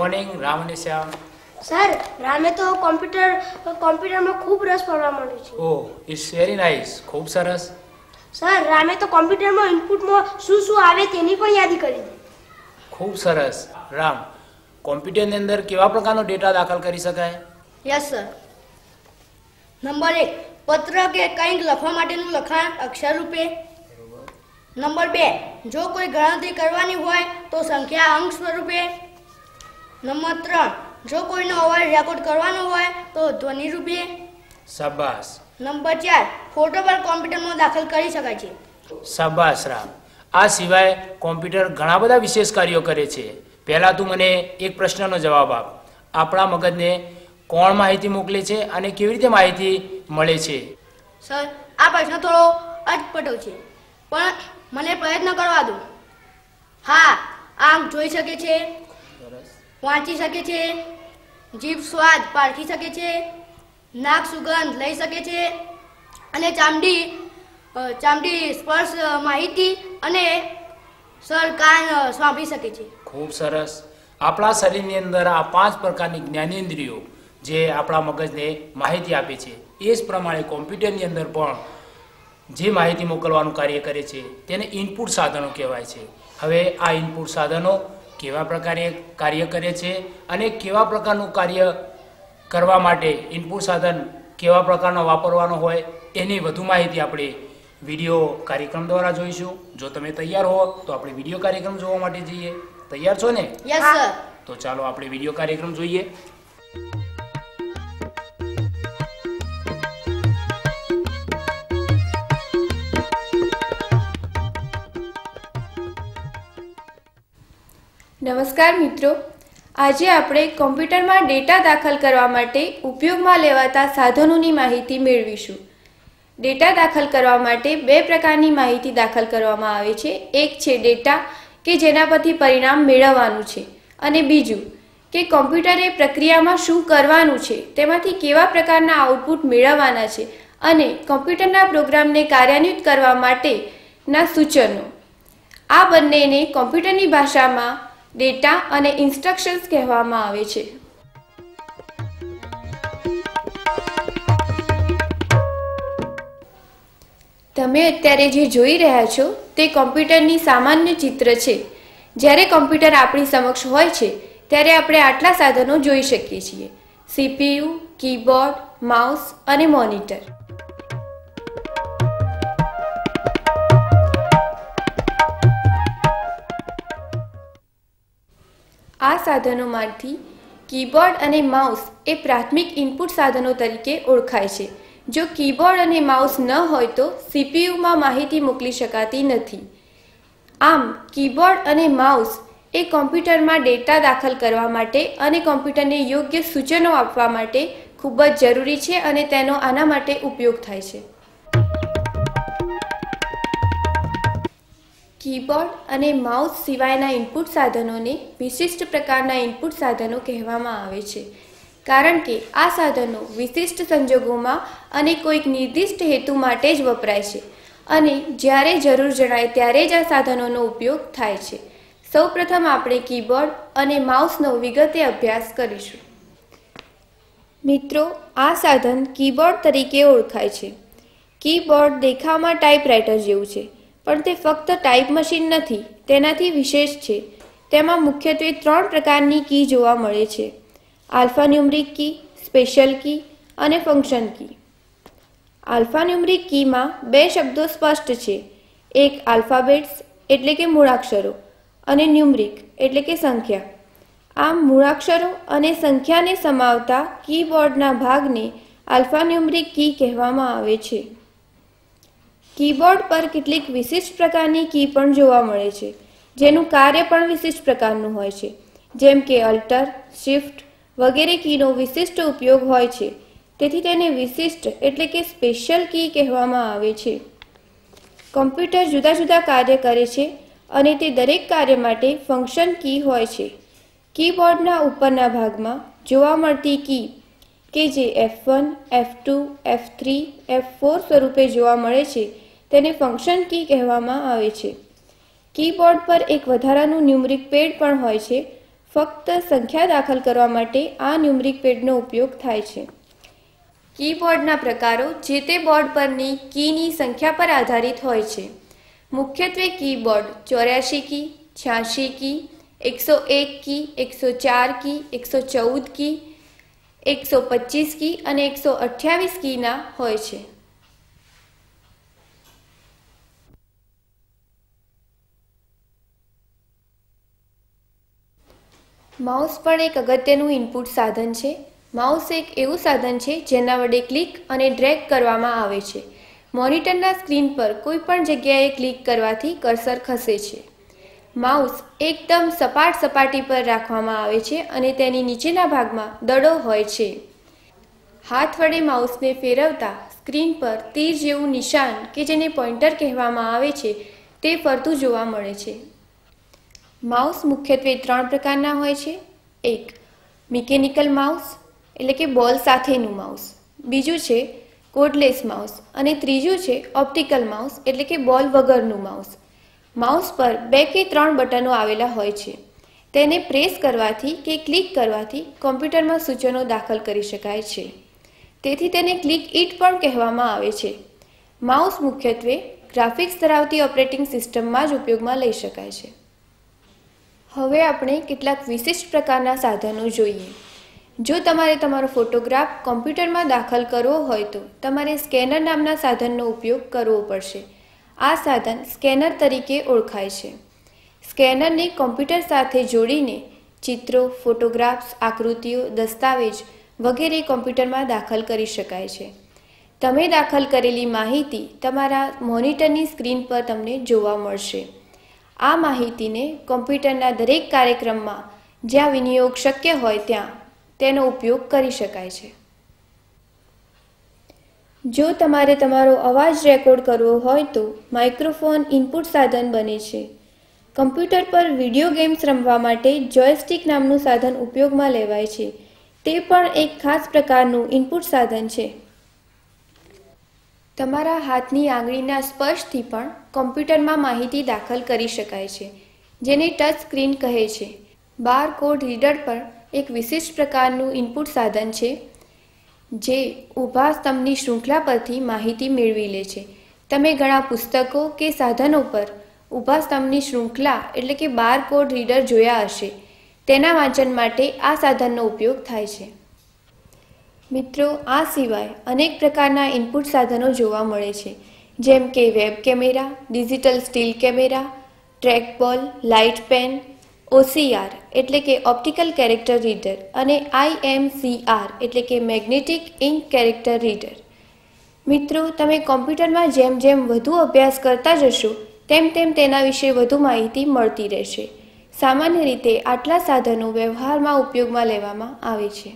morning Ram અને શ્યામ sir રામે તો કોમ્પ્યુટર કોમ્પ્યુટરમાં ખૂબ રસ પડવા માંડ્યો છે ઓહ ઇટ્સ વેરી નાઇસ ખૂબ સરસ સર રામે તો કોમ્પ્યુટરમાં ઇનપુટમાં શું શું આવે તેની પણ યાદી કરી ખૂબ સરસ રામ કોમ્પ્યુટરની અંદર કેવા પ્રકારનો ડેટા દાખલ કરી શકાય યસ સર નંબર એક પત્ર કે કંઈક લખવા માટેનું લખાણ અક્ષર રૂપે નંબર બે જો કોઈ ગણતરી કરવાની હોય તો સંખ્યા અંક સ્વરૂપે નંબર ત્રણ જો કોઈનો અવાજ રેકોર્ડ કરવાનો હોય તો ધ્વનિ રૂપે શાબાશ નંબર ચાર ફોટો પર કોમ્પ્યુટરમાં દાખલ કરી શકાય છે શાબાશ રામ આ સિવાય કોમ્પ્યુટર ઘણા બધા વિશેષ કાર્યો કરે છે પહેલાં તું મને એક પ્રશ્નનો જવાબ આપ આપણા મગજને કોણ માહિતી મોકલે છે અને કેવી રીતે માહિતી મળે છે સર આ પ્રશ્ન થોડો અટપટો છે પણ મને પ્રયત્ન કરવા દો હા આમ જોઈ શકે છે વાંચી શકે છે જીભ સ્વાદ પારખી શકે છે નાક સુગંધ લઈ શકે છે અને ચામડી ચામડી સ્પર્શ માહિતી અને સર કાન સાંભળી શકે છે ખૂબ સરસ આપણા શરીરની અંદર આ પાંચ પ્રકારની જ્ઞાનેન્દ્રિયો જે આપણા મગજને માહિતી આપે છે એ જ પ્રમાણે કોમ્પ્યુટરની અંદર પણ જે માહિતી મોકલવાનું કાર્ય કરે છે તેને ઇનપુટ સાધનો કહેવાય છે હવે આ ઇનપુટ સાધનો કેવા પ્રકારે કાર્ય કરે છે અને કેવા પ્રકારનું કાર્ય કરવા માટે ઇનપુટ સાધન કેવા પ્રકારનો વાપરવાનો હોય એની વધુ માહિતી આપણે વિડીયો કાર્યક્રમ દ્વારા જોઈશું જો તમે તૈયાર હો તો આપણે વિડીયો કાર્યક્રમ જોવા માટે જઈએ તૈયાર છો ને તો ચાલો આપણે વિડીયો કાર્યક્રમ જોઈએ નમસ્કાર મિત્રો આજે આપણે કોમ્પ્યુટરમાં ડેટા દાખલ કરવા માટે ઉપયોગમાં લેવાતા સાધનોની માહિતી મેળવીશું ડેટા દાખલ કરવા માટે બે પ્રકારની માહિતી દાખલ કરવામાં આવે છે એક છે ડેટા કે જેના પરથી પરિણામ મેળવવાનું છે અને બીજું કે કોમ્પ્યુટરે પ્રક્રિયામાં શું કરવાનું છે તેમાંથી કેવા પ્રકારના આઉટપુટ મેળવવાના છે અને કોમ્પ્યુટરના પ્રોગ્રામને કાર્યાન્વિત કરવા માટેના સૂચનો આ બંનેને કોમ્પ્યુટરની ભાષામાં ડેટા અને ઇન્સ્ટ્રક્શન્સ કહેવામાં આવે છે તમે અત્યારે જે જોઈ રહ્યા છો તે કોમ્પ્યુટરની સામાન્ય ચિત્ર છે જ્યારે કોમ્પ્યુટર આપણી સમક્ષ હોય છે ત્યારે આપણે આટલા સાધનો જોઈ શકીએ છીએ સીપીયુ કીબોર્ડ માઉસ અને મોનિટર આ સાધનોમાંથી કીબોર્ડ અને માઉસ એ પ્રાથમિક ઇનપુટ સાધનો તરીકે ઓળખાય છે જો કીબોર્ડ અને માઉસ ન હોય તો સીપીયુમાં માહિતી મોકલી શકાતી નથી આમ કીબોર્ડ અને માઉસ એ કોમ્પ્યુટરમાં ડેટા દાખલ કરવા માટે અને કોમ્પ્યુટરને યોગ્ય સૂચનો આપવા માટે ખૂબ જ જરૂરી છે અને તેનો આના માટે ઉપયોગ થાય છે કીબોર્ડ અને માઉસ સિવાયના ઇનપુટ સાધનોને વિશિષ્ટ પ્રકારના ઇનપુટ સાધનો કહેવામાં આવે છે કારણ કે આ સાધનો વિશિષ્ટ સંજોગોમાં અને કોઈક નિર્દિષ્ટ હેતુ માટે જ વપરાય છે અને જ્યારે જરૂર જણાય ત્યારે જ આ સાધનોનો ઉપયોગ થાય છે સૌપ્રથમ આપણે કીબોર્ડ અને માઉસનો વિગતે અભ્યાસ કરીશું મિત્રો આ સાધન કીબોર્ડ તરીકે ઓળખાય છે કીબોર્ડ દેખાવમાં ટાઈપરાઇટર જેવું છે પણ તે ફક્ત ટાઈપ મશીન નથી તેનાથી વિશેષ છે તેમાં મુખ્યત્વે ત્રણ પ્રકારની કી જોવા મળે છે આલ્ફાન્યુમરિક કી સ્પેશિયલ કી અને ફંક્શન કી આલ્ફાન્યુમરિક કીમાં બે શબ્દો સ્પષ્ટ છે એક આલ્ફાબેટ્સ એટલે કે મૂળાક્ષરો અને ન્યુમરિક એટલે કે સંખ્યા આમ મૂળાક્ષરો અને સંખ્યાને સમાવતા કીબોર્ડના ભાગને આલ્ફાન્યુમરિક કી કહેવામાં આવે છે કીબોર્ડ પર કેટલીક વિશિષ્ટ પ્રકારની કી પણ જોવા મળે છે જેનું કાર્ય પણ વિશિષ્ટ પ્રકારનું હોય છે જેમ કે અલ્ટર શિફ્ટ વગેરે કીનો વિશિષ્ટ ઉપયોગ હોય છે તેથી તેને વિશિષ્ટ એટલે કે સ્પેશિયલ કી કહેવામાં આવે છે કમ્પ્યુટર જુદા જુદા કાર્ય કરે છે અને તે દરેક કાર્ય માટે ફંક્શન કી હોય છે કીબોર્ડના ઉપરના ભાગમાં જોવા મળતી કી કે જે F one F two F three F four સ્વરૂપે જોવા મળે છે તેને ફંક્શન કી કહેવામાં આવે છે કીબોર્ડ પર એક વધારાનું ન્યુમરિક પેડ પણ હોય છે ફક્ત સંખ્યા દાખલ કરવા માટે આ ન્યુમરિક પેડનો ઉપયોગ થાય છે કીબોર્ડના પ્રકારો જે તે બોર્ડ પરની કીની સંખ્યા પર આધારિત હોય છે મુખ્યત્વે કીબોર્ડ ચોર્યાસી કી છ્યાસી કી એકસો એક કી એકસો ચાર કી એકસો ચૌદ કી એકસો પચીસ કી અને એકસો અઠ્યાવીસ કીના હોય છે માઉસ પણ એક અગત્યનું ઇનપુટ સાધન છે માઉસ એક એવું સાધન છે જેના વડે ક્લિક અને ડ્રેગ કરવામાં આવે છે મોનિટરના સ્ક્રીન પર કોઈ પણ જગ્યાએ ક્લિક કરવાથી કર્સર ખસે છે માઉસ એકદમ સપાટ સપાટી પર રાખવામાં આવે છે અને તેની નીચેના ભાગમાં દડો હોય છે હાથ વડે માઉસને ફેરવતા સ્ક્રીન પર તીર જેવું નિશાન કે જેને પોઇન્ટર કહેવામાં આવે છે તે ફરતું જોવા મળે છે માઉસ મુખ્યત્વે ત્રણ પ્રકારના હોય છે એક મિકેનિકલ માઉસ એટલે કે બોલ સાથેનું માઉસ બીજું છે કોડલેસ માઉસ અને ત્રીજું છે ઓપ્ટિકલ માઉસ એટલે કે બોલ વગરનું માઉસ માઉસ પર બે કે ત્રણ બટનો આવેલા હોય છે તેને પ્રેસ કરવાથી કે ક્લિક કરવાથી કોમ્પ્યુટરમાં સૂચનો દાખલ કરી શકાય છે તેથી તેને ક્લિક ઇટ પણ કહેવામાં આવે છે માઉસ મુખ્યત્વે ગ્રાફિક્સ ધરાવતી ઓપરેટિંગ સિસ્ટમમાં જ ઉપયોગમાં લઈ શકાય છે હવે આપણે કેટલાક વિશિષ્ટ પ્રકારના સાધનો જોઈએ જો તમારે તમારો ફોટોગ્રાફ કોમ્પ્યુટરમાં દાખલ કરવો હોય તો તમારે સ્કેનર નામના સાધનનો ઉપયોગ કરવો પડશે આ સાધન સ્કેનર તરીકે ઓળખાય છે સ્કેનરને કોમ્પ્યુટર સાથે જોડીને ચિત્રો ફોટોગ્રાફ્સ આકૃતિઓ દસ્તાવેજ વગેરે કોમ્પ્યુટરમાં દાખલ કરી શકાય છે તમે દાખલ કરેલી માહિતી તમારા મોનિટરની સ્ક્રીન પર તમને જોવા મળશે આ માહિતીને કોમ્પ્યુટરના દરેક કાર્યક્રમમાં જ્યાં વિનિયોગ શક્ય હોય ત્યાં તેનો ઉપયોગ કરી શકાય છે જો તમારે તમારો અવાજ રેકોર્ડ કરવો હોય તો માઇક્રોફોન ઇનપુટ સાધન બને છે કમ્પ્યુટર પર વિડીયો ગેમ્સ રમવા માટે જોયસ્ટિક નામનું સાધન ઉપયોગમાં લેવાય છે તે પણ એક ખાસ પ્રકારનું ઇનપુટ સાધન છે તમારા હાથની આંગળીના સ્પર્શથી પણ કોમ્પ્યુટરમાં માહિતી દાખલ કરી શકાય છે જેને ટચ સ્ક્રીન કહે છે બાર કોડ રીડર પર એક વિશિષ્ટ પ્રકારનું ઇનપુટ સાધન છે જે ઊભા સ્તંભની શૃંખલા પરથી માહિતી મેળવી લે છે તમે ઘણા પુસ્તકો કે સાધનો પર ઊભા સ્તંભની શૃંખલા એટલે કે બાર કોડ રીડર જોયા હશે તેના વાંચન માટે આ સાધનનો ઉપયોગ થાય છે મિત્રો આ સિવાય અનેક પ્રકારના ઇનપુટ સાધનો જોવા મળે છે જેમ કે web camera digital still camera trackball light pen OCR એટલે કે ઓપ્ટિકલ કેરેક્ટર રીડર અને આઈએમસીઆર એટલે કે મેગ્નેટિક ઇન્ક કેરેક્ટર રીડર મિત્રો તમે કોમ્પ્યુટરમાં જેમ જેમ વધુ અભ્યાસ કરતા જશો તેમ તેમ તેના વિશે વધુ માહિતી મળતી રહેશે સામાન્ય રીતે આટલા સાધનો વ્યવહારમાં ઉપયોગમાં લેવામાં આવે છે